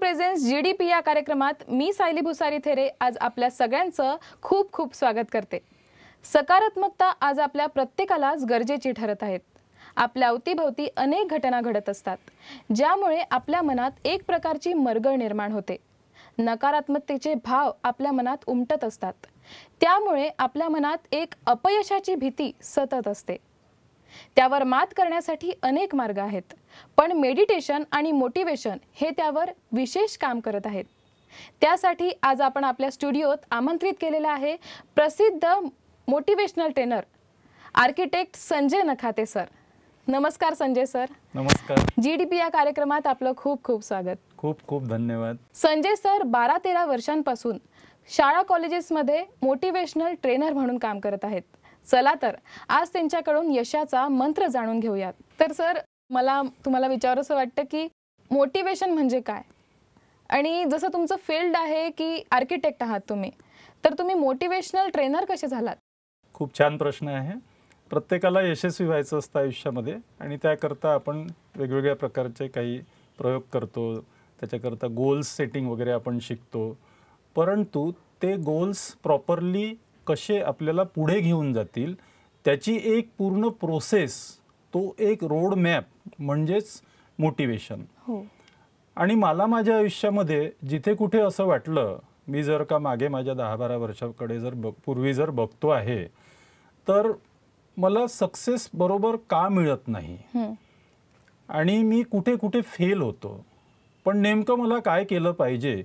Presence G D P या कार्यक्रमात मी Sayali Bhusari there आज आपल्या सगळ्यांचं खूप खूप स्वागत करते सकारात्मकता आज आपल्या प्रत्येकालाच गरजेची ठरत आहेत आपल्या अवतीभवती अनेक घटना घडत असतात ज्यामुळे आपल्या मनात एक प्रकारची मरगळ निर्माण होते नकारात्मकतेचे भाव आपल्या मनात उमटत असतात त्यामुळे आपल्या मनात एक अपयशाची भीती सतत असते त्यावर मात करण्यासाठी अनेक मार्ग आहेत पण मेडिटेशन आणि मोटिवेशन हे त्यावर विशेष काम करत आहेत त्यासाठी आज आपण आपल्या स्टुडिओत आमंत्रित केलेलं आहे प्रसिद्ध motivational trainer architect Sanjay Nakhate sir नमस्कार संजय सर नमस्कार जी डी पी या कार्यक्रमात आपलं खूप खूप स्वागत खूप खूप धन्यवाद संजय सर बारा तेरा वर्षांपासून शाळा कॉलेजेसमध्ये मोटिवेशनल ट्रेनर म्हणून काम करत आहेत चला तर आज त्यांच्याकडून यशाचा मंत्र जाणून घेऊयात तर सर मला तुम्हाला असं वाटतं की मोटिवेशन म्हणजे काय आणि जसं तुमचं फील्ड आहे की आर्किटेक्ट आहात तुम्ही तर तुम्ही मोटिवेशनल ट्रेनर कसे झालात खूप छान प्रश्न आहे प्रत्येकाला यशस्वी व्हायचं असतं आयुष्यामध्ये आणि त्याकरता आपण वेगवेगळ्या प्रकारचे काही प्रयोग करतो त्याच्याकरता गोल्स सेटिंग वगैरे आपण शिकतो परंतु ते गोल्स प्रॉपरली कसे आपल्याला पुढे घेऊन जातील त्याची एक पूर्ण प्रोसेस तो एक रोड मॅप म्हणजेच मोटिवेशन हो. आणि मला माझ्या आयुष्यामध्ये जिथे कुठे असं वाटलं मी जर का मागे माझ्या दहा बारा वर्षाकडे जर ब पूर्वी जर बघतो आहे तर मला सक्सेस बरोबर का मिळत नाही आणि मी कुठे कुठे फेल होतो पण नेमकं मला काय केलं पाहिजे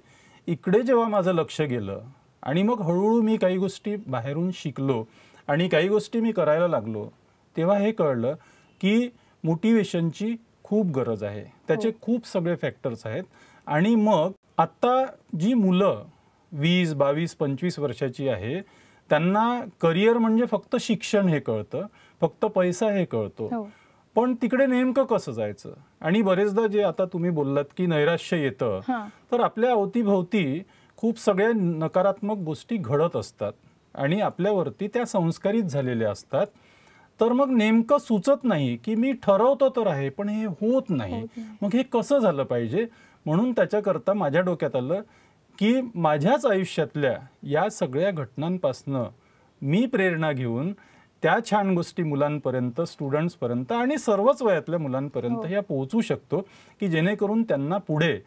इकडे जेव्हा माझं लक्ष गेलं आणि मग हळूहळू मी काही गोष्टी बाहेरून शिकलो आणि काही गोष्टी मी करायला लागलो तेव्हा हे कळलं की मोटिवेशनची खूप गरज आहे त्याचे हो. खूप सगळे फॅक्टर्स आहेत आणि मग आत्ता जी मुलं वीस बावीस पंचवीस वर्षाची आहे त्यांना करिअर म्हणजे फक्त शिक्षण हे कळतं फक्त पैसा हे कळतो हो. पण तिकडे नेमकं कसं जायचं आणि बरेचदा जे आता तुम्ही बोललात की नैराश्य येतं तर आपल्या अवतीभोवती खूप सगळ्या नकारात्मक गोष्टी घडत असतात आणि आपल्यावरती त्या संस्कारित झालेल्या असतात तर मग नेमकं सुचत नाही की मी ठरवतो तर आहे पण हे होत नाही मग हे कसं झालं पाहिजे म्हणून त्याच्याकरता माझ्या डोक्यात आलं की माझ्याच आयुष्यातल्या या सगळ्या घटनांपासनं मी प्रेरणा घेऊन त्या छान गोष्टी मुलांपर्यंत स्टुडंट्सपर्यंत आणि सर्वच वयातल्या मुलांपर्यंत हो. या पोहोचू शकतो की जेणेकरून त्यांना पुढे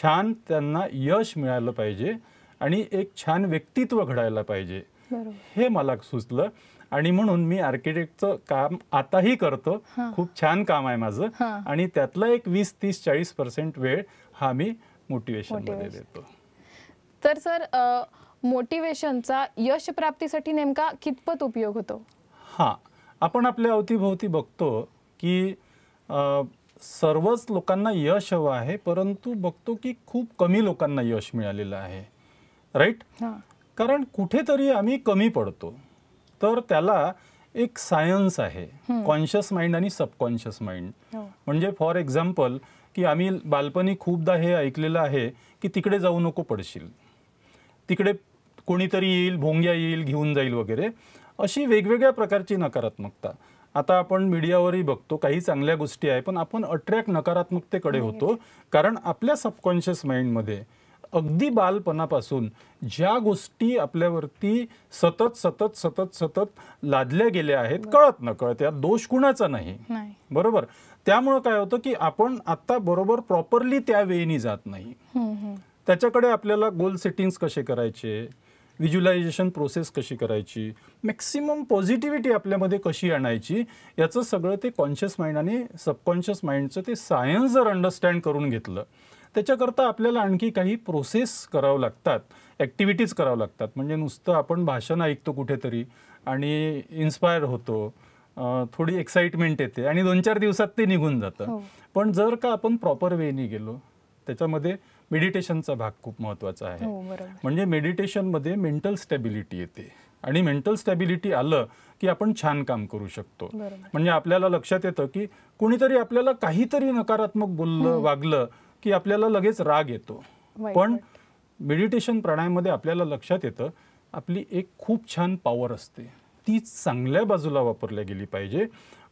छान त्यांना यश मिळालं पाहिजे आणि एक छान व्यक्तित्व घडायला पाहिजे हे मला सुचलं आणि म्हणून मी आर्किटेक्टचं काम आताही करतो खूप छान काम आहे माझं आणि त्यातला एक वीस तीस चाळीस पर्सेंट वेळ हा मी मोटिवेशनमध्ये देतो तर सर मोटिवेशनचा यश प्राप्तीसाठी नेमका कितपत उपयोग होतो हा आपण आपल्या अवतीभोवती बघतो की सर्वच लोकांना यश हवं आहे परंतु बघतो की खूप कमी लोकांना यश मिळालेलं आहे राईट कारण कुठेतरी आम्ही कमी पडतो तर त्याला एक सायन्स आहे कॉन्शियस माइंड आणि सबकॉन्शियस माइंड हो. म्हणजे फॉर एक्झाम्पल की आम्ही बालपणी खूपदा हे ऐकलेलं आहे की तिकडे जाऊ नको पडशील तिकडे कोणीतरी येईल भोंग्या येईल घेऊन जाईल वगैरे अशी वेगवेगळ्या प्रकारची नकारात्मकता आता आपण मीडियावरही बघतो काही चांगल्या गोष्टी आहे पण आपण अट्रॅक्ट नकारात्मकतेकडे होतो कारण आपल्या सबकॉन्शियस माइंडमध्ये अगदी बालपणापासून ज्या गोष्टी आपल्यावरती सतत सतत सतत सतत लादल्या गेल्या आहेत कळत न कळत या दोष कुणाचा नाही बरोबर त्यामुळं काय होतं की आपण आता बरोबर प्रॉपरली त्या वेळेने जात नाही त्याच्याकडे आपल्याला गोल सेटिंग्स कसे करायचे विज्युलायझेशन प्रोसेस कशी करायची मॅक्सिमम पॉझिटिव्हिटी आपल्यामध्ये कशी आणायची याचं सगळं ते कॉन्शियस माइंड आणि सबकॉन्शियस माइंडचं ते सायन्स जर अंडरस्टँड करून घेतलं त्याच्याकरता आपल्याला आणखी काही प्रोसेस करावं लागतात ॲक्टिव्हिटीज करावं लागतात म्हणजे नुसतं आपण भाषण ऐकतो कुठेतरी आणि इन्स्पायर होतो थोडी एक्साइटमेंट येते आणि दोन चार दिवसात ते निघून जातं हो. पण जर का आपण प्रॉपर वेने गेलो त्याच्यामध्ये मेडिटेशनचा भाग खूप महत्त्वाचा आहे हो, म्हणजे मेडिटेशनमध्ये मेंटल स्टॅबिलिटी येते आणि मेंटल स्टॅबिलिटी आलं की आपण छान काम करू शकतो म्हणजे आपल्याला लक्षात येतं की कुणीतरी आपल्याला काहीतरी नकारात्मक बोललं हो. वागलं की आपल्याला लगेच राग येतो पण मेडिटेशन प्राणायामध्ये आपल्याला लक्षात येतं आपली एक खूप छान पॉवर असते ती चांगल्या बाजूला वापरली गेली पाहिजे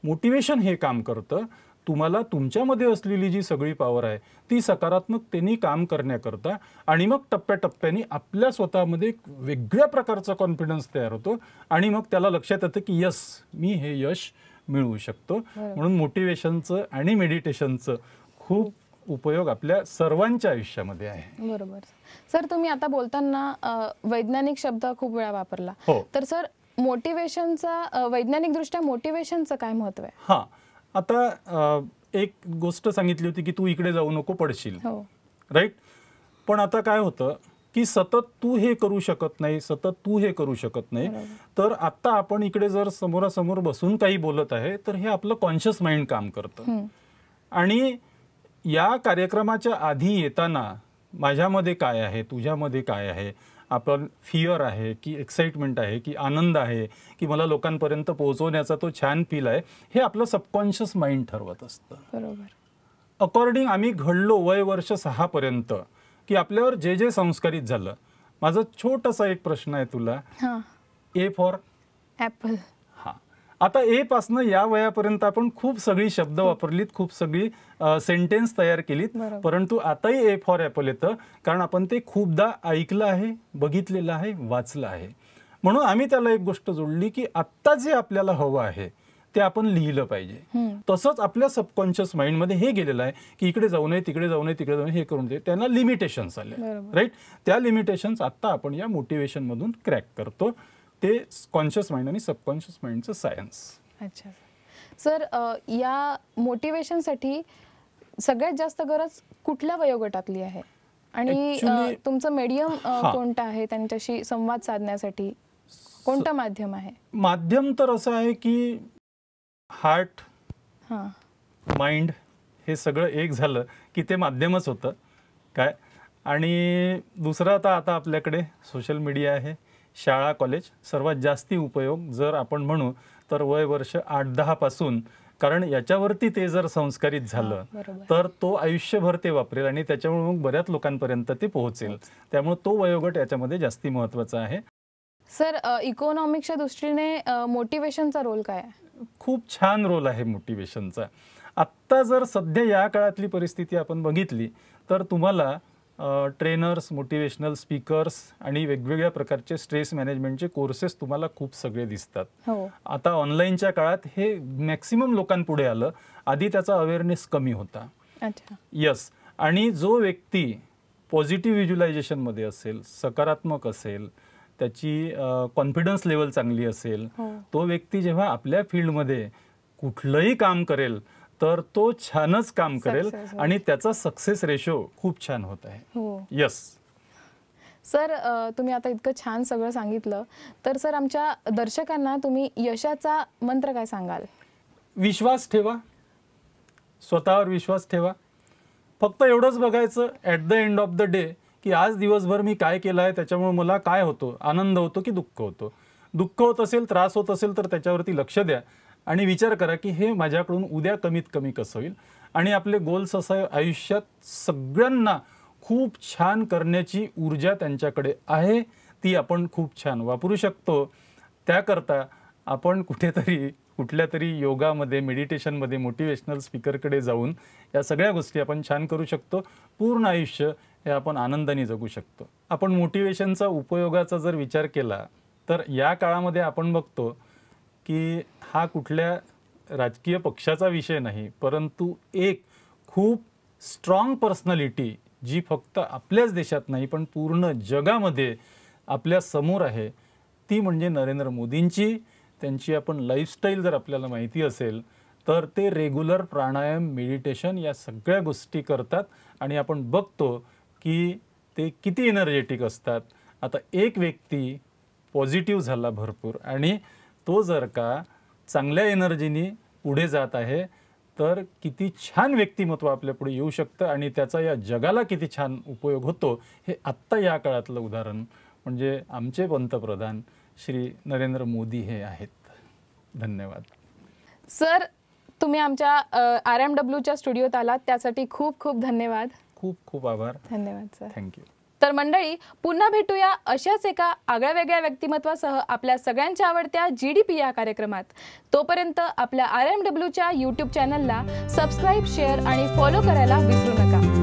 मोटिवेशन हे काम करतं तुम्हाला तुमच्यामध्ये असलेली जी सगळी पॉवर आहे ती सकारात्मकतेने काम करण्याकरता आणि मग टप्प्याटप्प्याने आपल्या स्वतःमध्ये एक वेगळ्या प्रकारचा कॉन्फिडन्स तयार होतो आणि मग त्याला लक्षात येतं की यस मी हे यश मिळवू शकतो म्हणून मोटिवेशनचं आणि मेडिटेशनचं खूप उपयोग आपल्या सर्वांच्या आयुष्यामध्ये आहे बरोबर सर तुम्ही आता बोलताना वैज्ञानिक शब्द खूप वेळा वापरला हो तर सर मोटिवेशनचा दृष्ट्या मोटिवेशनचं काय महत्व आहे हा आता एक गोष्ट सांगितली होती की तू इकडे जाऊ नको पडशील हो. राईट पण आता काय होतं की सतत तू हे करू शकत नाही सतत तू हे करू शकत नाही तर आता आपण इकडे जर समोरासमोर बसून काही बोलत आहे तर हे आपलं कॉन्शियस माइंड काम करतं आणि या कार्यक्रमाच्या आधी येताना माझ्यामध्ये काय आहे तुझ्यामध्ये काय आहे आपण फिअर आहे की एक्साइटमेंट आहे की आनंद आहे की मला लोकांपर्यंत पोहोचवण्याचा तो छान फील आहे हे आपलं सबकॉन्शियस माइंड ठरवत असतं बरोबर अकॉर्डिंग आम्ही घडलो वय वर्ष सहापर्यंत की आपल्यावर जे जे संस्कारित झालं माझा छोटासा एक प्रश्न आहे तुला ए फॉर ॲपल आता ए पासनं या वयापर्यंत आपण खूप सगळी शब्द वापरलीत खूप सगळी सेंटेन्स तयार केलीत परंतु आताही ए फॉर एपल येतं कारण आपण ते खूपदा ऐकलं आहे बघितलेलं आहे वाचलं आहे म्हणून आम्ही त्याला एक गोष्ट जोडली की आत्ता जे आपल्याला हवं आहे ते आपण लिहिलं पाहिजे तसंच आपल्या सबकॉन्शियस माइंडमध्ये हे गेलेलं आहे की इकडे जाऊ नये तिकडे जाऊ नये तिकडे जाऊ नये हे करून दे त्यांना लिमिटेशन्स आले राईट त्या लिमिटेशन्स आत्ता आपण या मोटिवेशनमधून क्रॅक करतो ते कॉन्शियस माइंड आणि सबकॉन्शियस माइंडचं सायन्स अच्छा सर या मोटिवेशनसाठी सगळ्यात जास्त गरज कुठल्या वयोगटातली आहे आणि तुमचं मीडियम कोणतं आहे त्यांच्याशी संवाद साधण्यासाठी कोणतं माध्यम आहे माध्यम तर असं आहे की हार्ट माइंड हे सगळं एक झालं की ते माध्यमच होतं काय आणि दुसरं आता आता आपल्याकडे सोशल मीडिया आहे शाळा कॉलेज सर्वात जास्ती उपयोग जर आपण म्हणू तर वय वर्ष आठ दहापासून कारण याच्यावरती ते जर संस्कारित झालं तर तो आयुष्यभर ते वापरेल आणि त्याच्यामुळे मग बऱ्याच लोकांपर्यंत ते पोहोचेल त्यामुळे तो वयोगट याच्यामध्ये जास्ती महत्वाचा आहे सर इकॉनॉमिक्सच्या दृष्टीने मोटिवेशनचा रोल काय खूप छान रोल आहे मोटिवेशनचा आत्ता जर सध्या या काळातली परिस्थिती आपण बघितली तर तुम्हाला ट्रेनर्स मोटिवेशनल स्पीकर्स आणि वेगवेगळ्या प्रकारचे स्ट्रेस मॅनेजमेंटचे कोर्सेस तुम्हाला खूप सगळे दिसतात हो. आता ऑनलाईनच्या काळात हे मॅक्सिमम लोकांपुढे आलं आधी त्याचा अवेअरनेस कमी होता यस आणि जो व्यक्ती पॉझिटिव्ह मध्ये असेल सकारात्मक असेल त्याची कॉन्फिडन्स लेवल चांगली असेल हो. तो व्यक्ती जेव्हा आपल्या फील्डमध्ये कुठलंही काम करेल तर तो छानच काम करेल आणि त्याचा सक्सेस रेशो खूप छान होत आहे यस हो. सर तुम्ही आता इतकं छान सगळं सांगितलं तर सर आमच्या दर्शकांना तुम्ही यशाचा मंत्र काय सांगाल विश्वास ठेवा स्वतःवर विश्वास ठेवा फक्त एवढंच बघायचं at the end of the day की आज दिवसभर मी काय केलं आहे त्याच्यामुळे मला काय होतो आनंद होतो की दुःख होतो दुःख होत असेल त्रास होत असेल तर त्याच्यावरती लक्ष द्या आणि विचार करा की हे माझ्याकडून उद्या कमीत कमी कसं होईल आणि आपले गोल्स असं आयुष्यात सगळ्यांना खूप छान करण्याची ऊर्जा त्यांच्याकडे आहे ती आपण खूप छान वापरू शकतो त्याकरता आपण कुठेतरी कुठल्या तरी योगामध्ये मेडिटेशनमध्ये मोटिवेशनल स्पीकरकडे जाऊन या सगळ्या गोष्टी आपण छान करू शकतो पूर्ण आयुष्य हे आपण आनंदाने जगू शकतो आपण मोटिवेशनचा उपयोगाचा जर विचार केला तर या काळामध्ये आपण बघतो की हा कुठल्या राजकीय पक्षाचा विषय नाही परंतु एक खूप स्ट्रॉंग पर्सनॅलिटी जी फक्त आपल्याच देशात नाही पण पूर्ण जगामध्ये आपल्या समोर आहे ती म्हणजे नरेंद्र मोदींची त्यांची आपण लाईफस्टाईल जर आपल्याला माहिती असेल तर ते रेग्युलर प्राणायाम मेडिटेशन या सगळ्या गोष्टी करतात आणि आपण बघतो की ते किती एनर्जेटिक असतात आता एक व्यक्ती पॉझिटिव्ह झाला भरपूर आणि तो जर का चांगल्या एनर्जीनी पुढे जात आहे तर किती छान व्यक्तिमत्व आपल्यापुढे येऊ शकतं आणि त्याचा या जगाला किती छान उपयोग होतो हे आत्ता या काळातलं उदाहरण म्हणजे आमचे पंतप्रधान श्री नरेंद्र मोदी हे आहेत धन्यवाद सर तुम्ही आमच्या आर एम डब्ल्यूच्या स्टुडिओत आलात त्यासाठी खूप खूप धन्यवाद खूप खूप आभार धन्यवाद सर थँक्यू तर मंडळी पुन्हा भेटूया अशाच एका आगळ्या वेगळ्या व्यक्तिमत्वासह आपल्या सगळ्यांच्या आवडत्या जी डी पी या कार्यक्रमात तोपर्यंत आपल्या आर एम डब्ल्यूच्या यूट्यूब चॅनलला सबस्क्राईब शेअर आणि फॉलो करायला विसरू नका